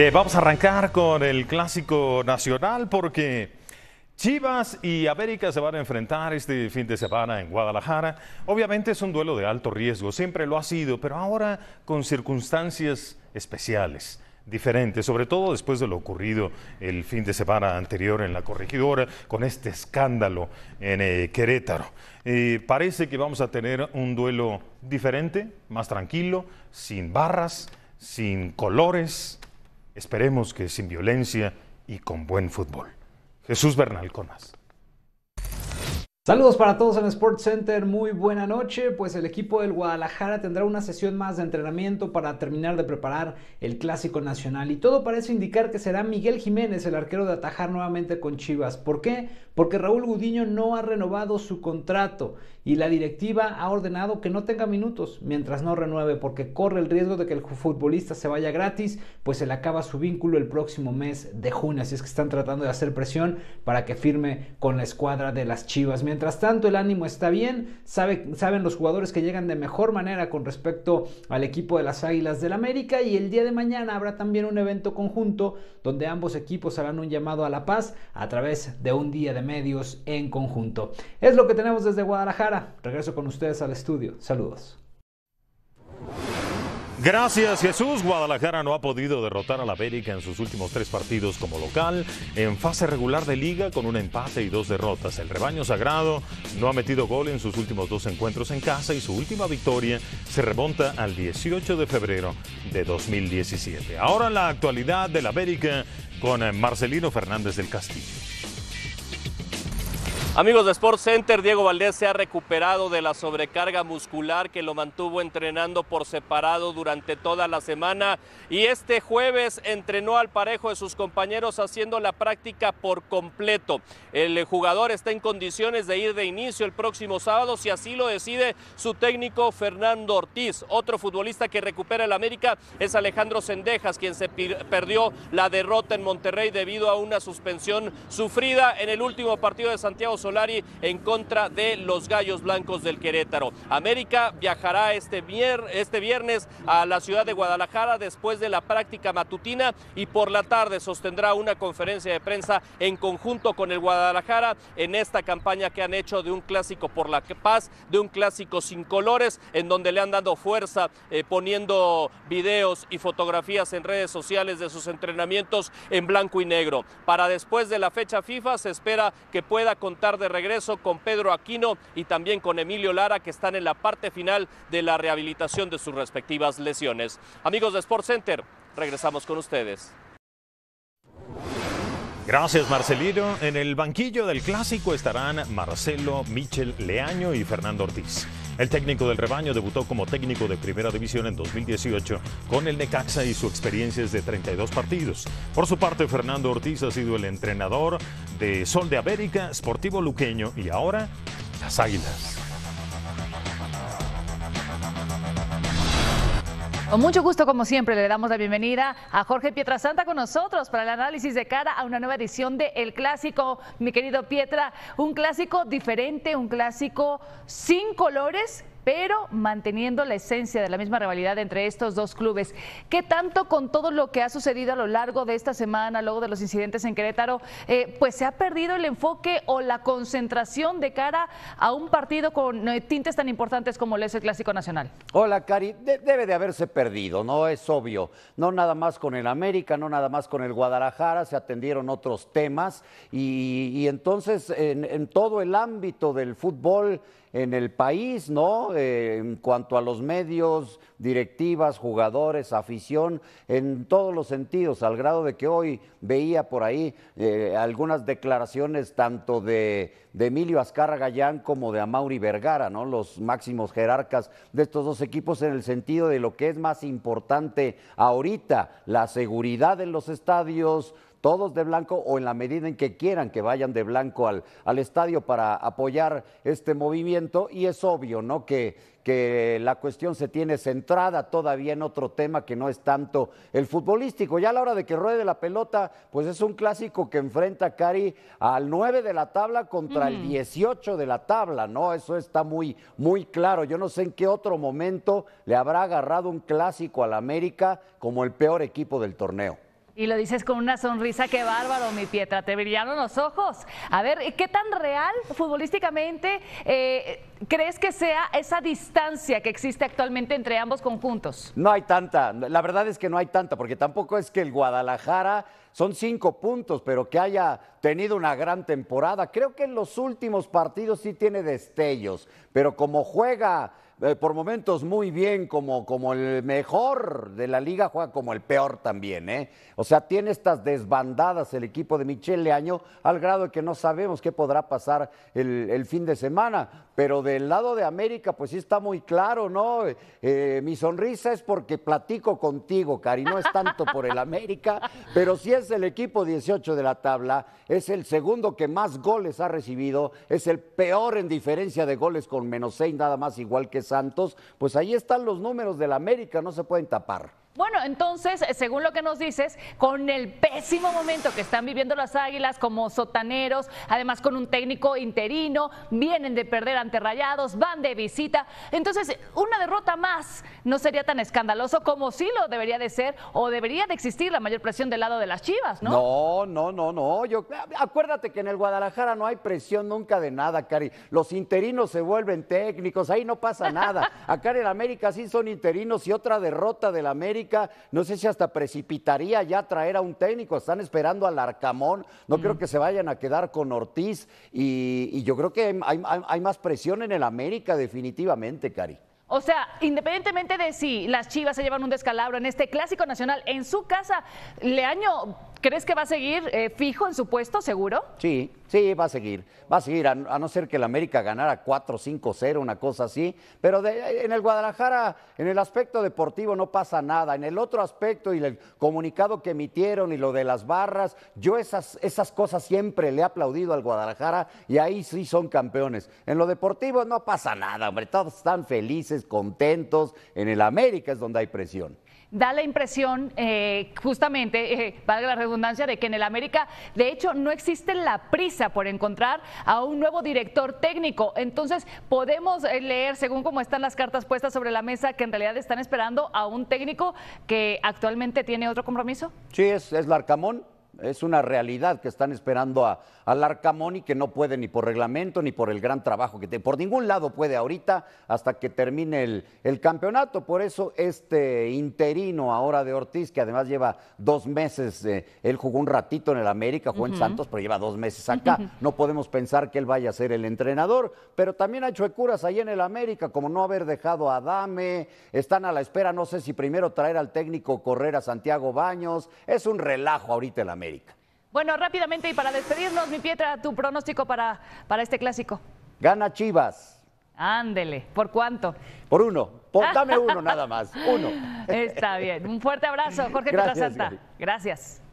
Eh, vamos a arrancar con el clásico nacional porque Chivas y América se van a enfrentar este fin de semana en Guadalajara. Obviamente es un duelo de alto riesgo, siempre lo ha sido, pero ahora con circunstancias especiales diferentes. sobre todo después de lo ocurrido el fin de semana anterior en la corregidora, con este escándalo en eh, Querétaro. Eh, parece que vamos a tener un duelo diferente, más tranquilo, sin barras, sin colores, Esperemos que sin violencia y con buen fútbol. Jesús Bernal Conas. Saludos para todos en Sports Center, muy buena noche. Pues el equipo del Guadalajara tendrá una sesión más de entrenamiento para terminar de preparar el Clásico Nacional y todo parece indicar que será Miguel Jiménez el arquero de atajar nuevamente con Chivas. ¿Por qué? Porque Raúl Gudiño no ha renovado su contrato y la directiva ha ordenado que no tenga minutos mientras no renueve porque corre el riesgo de que el futbolista se vaya gratis, pues se le acaba su vínculo el próximo mes de junio. Así es que están tratando de hacer presión para que firme con la escuadra de las Chivas. Mientras tanto, el ánimo está bien, saben los jugadores que llegan de mejor manera con respecto al equipo de las Águilas del América y el día de mañana habrá también un evento conjunto donde ambos equipos harán un llamado a la paz a través de un día de medios en conjunto. Es lo que tenemos desde Guadalajara. Regreso con ustedes al estudio. Saludos. Gracias Jesús. Guadalajara no ha podido derrotar a la América en sus últimos tres partidos como local, en fase regular de liga con un empate y dos derrotas. El rebaño sagrado no ha metido gol en sus últimos dos encuentros en casa y su última victoria se remonta al 18 de febrero de 2017. Ahora la actualidad de la América con Marcelino Fernández del Castillo. Amigos de Sports Center, Diego Valdés se ha recuperado de la sobrecarga muscular que lo mantuvo entrenando por separado durante toda la semana y este jueves entrenó al parejo de sus compañeros haciendo la práctica por completo. El jugador está en condiciones de ir de inicio el próximo sábado si así lo decide su técnico Fernando Ortiz. Otro futbolista que recupera el América es Alejandro Sendejas, quien se perdió la derrota en Monterrey debido a una suspensión sufrida en el último partido de Santiago en contra de los Gallos Blancos del Querétaro. América viajará este, este, viernes a la ciudad de Guadalajara después de la práctica matutina y por la tarde sostendrá una conferencia de prensa en conjunto con el Guadalajara en esta campaña que han hecho de un clásico por la paz, de un clásico sin colores, en donde le han dado fuerza eh, poniendo videos y fotografías en redes sociales de sus entrenamientos en blanco y negro. Para después de la fecha FIFA se espera que pueda contar de regreso con Pedro Aquino y también con Emilio Lara, que están en la parte final de la rehabilitación de sus respectivas lesiones. Amigos de Sport Center, regresamos con ustedes. Gracias Marcelino. En el banquillo del clásico estarán Marcelo, Michel Leaño y Fernando Ortiz. El técnico del rebaño debutó como técnico de primera división en 2018 con el Necaxa y su experiencia es de 32 partidos. Por su parte, Fernando Ortiz ha sido el entrenador de Sol de América, Sportivo Luqueño y ahora las Águilas. Con mucho gusto, como siempre, le damos la bienvenida a Jorge Pietrasanta con nosotros para el análisis de cara a una nueva edición de El Clásico. Mi querido Pietra, un clásico diferente, un clásico sin colores pero manteniendo la esencia de la misma rivalidad entre estos dos clubes. ¿Qué tanto con todo lo que ha sucedido a lo largo de esta semana, luego de los incidentes en Querétaro, eh, pues se ha perdido el enfoque o la concentración de cara a un partido con eh, tintes tan importantes como lo es el Clásico Nacional? Hola, Cari. debe de haberse perdido, ¿no? Es obvio. No nada más con el América, no nada más con el Guadalajara, se atendieron otros temas y, entonces en todo el ámbito del fútbol en el país, ¿no? Eh, en cuanto a los medios, directivas, jugadores, afición, en todos los sentidos, al grado de que hoy veía por ahí eh, algunas declaraciones tanto de, Emilio Azcarra Gallán como de Amauri Vergara, ¿no? Los máximos jerarcas de estos dos equipos en el sentido de lo que es más importante ahorita, la seguridad en los estadios, todos de blanco o en la medida en que quieran que vayan de blanco al, al estadio para apoyar este movimiento. Y es obvio, ¿no? Que, que la cuestión se tiene centrada todavía en otro tema que no es tanto el futbolístico. Ya a la hora de que ruede la pelota, pues es un clásico que enfrenta a Cari al 9 de la tabla contra el 18 de la tabla, ¿no? Eso está muy, muy claro. Yo no sé en qué otro momento le habrá agarrado un clásico al América como el peor equipo del torneo. Y lo dices con una sonrisa, qué bárbaro, mi Pietra, te brillaron los ojos. A ver, ¿qué tan real futbolísticamente eh, crees que sea esa distancia que existe actualmente entre ambos conjuntos? No hay tanta, la verdad es que no hay tanta, porque tampoco es que el Guadalajara son cinco puntos, pero que haya tenido una gran temporada. Creo que en los últimos partidos sí tiene destellos, pero como juega eh, por momentos muy bien como, como el mejor de la liga, juega como el peor también, ¿eh? O sea, tiene estas desbandadas el equipo de Michelle Año al grado de que no sabemos qué podrá pasar el, fin de semana. Pero del lado de América, pues sí está muy claro, ¿no? Eh, mi sonrisa es porque platico contigo, Cari, no es tanto por el América, pero sí es el equipo 18 de la tabla, es el segundo que más goles ha recibido, es el peor en diferencia de goles con menos seis, nada más igual que Santos, pues ahí están los números de la América, no se pueden tapar. Bueno, entonces, eh, según lo que nos dices, con el pésimo momento que están viviendo las Águilas como sotaneros, además con un técnico interino, vienen de perder ante Rayados, van de visita. Entonces, una derrota más no sería tan escandaloso como sí lo debería de ser o debería de existir la mayor presión del lado de las Chivas, ¿no? No, no, no, no. Yo, acuérdate que en el Guadalajara no hay presión nunca de nada, Cari. Los interinos se vuelven técnicos, ahí no pasa nada. Acá en América sí son interinos y otra derrota del América no sé si hasta precipitaría ya traer a un técnico. Están esperando al Arcamón. No creo que se vayan a quedar con Ortiz. Y, yo creo que hay, más presión en el América definitivamente, Cari. O sea, independientemente de si las Chivas se llevan un descalabro en este clásico nacional, en su casa, le Leaño ¿Crees que va a seguir eh, fijo en su puesto, seguro? Sí, sí, va a seguir. Va a seguir, a, no ser que el América ganara 4-5-0, una cosa así. Pero eh, en el Guadalajara, en el aspecto deportivo, no pasa nada. En el otro aspecto y el comunicado que emitieron y lo de las barras, yo esas, esas cosas siempre le he aplaudido al Guadalajara y ahí sí son campeones. En lo deportivo no pasa nada, hombre. Todos están felices, contentos. En el América es donde hay presión da la impresión, eh, justamente, eh, valga la redundancia, de que en el América, de hecho, no existe la prisa por encontrar a un nuevo director técnico. Entonces, podemos eh, leer, según cómo están las cartas puestas sobre la mesa, que en realidad están esperando a un técnico que actualmente tiene otro compromiso. Sí, es, es Larcamón es una realidad que están esperando a, al y que no puede ni por reglamento ni por el gran trabajo que tiene. Por ningún lado puede ahorita hasta que termine el, campeonato. Por eso este interino ahora de Ortiz, que además lleva dos meses, eh, él jugó un ratito en el América, jugó en Santos, pero lleva dos meses acá. No podemos pensar que él vaya a ser el entrenador, pero también ha hecho curas ahí en el América, como no haber dejado a Dame Están a la espera, no sé si primero traer al técnico correr a Santiago Baños. Es un relajo ahorita el América. América. Bueno, rápidamente y para despedirnos, mi Pietra, tu pronóstico para, este clásico. Gana Chivas. Ándele, ¿por cuánto? Por uno, por, dame uno nada más, uno. Está bien, un fuerte abrazo, Jorge Gracias, Gracias.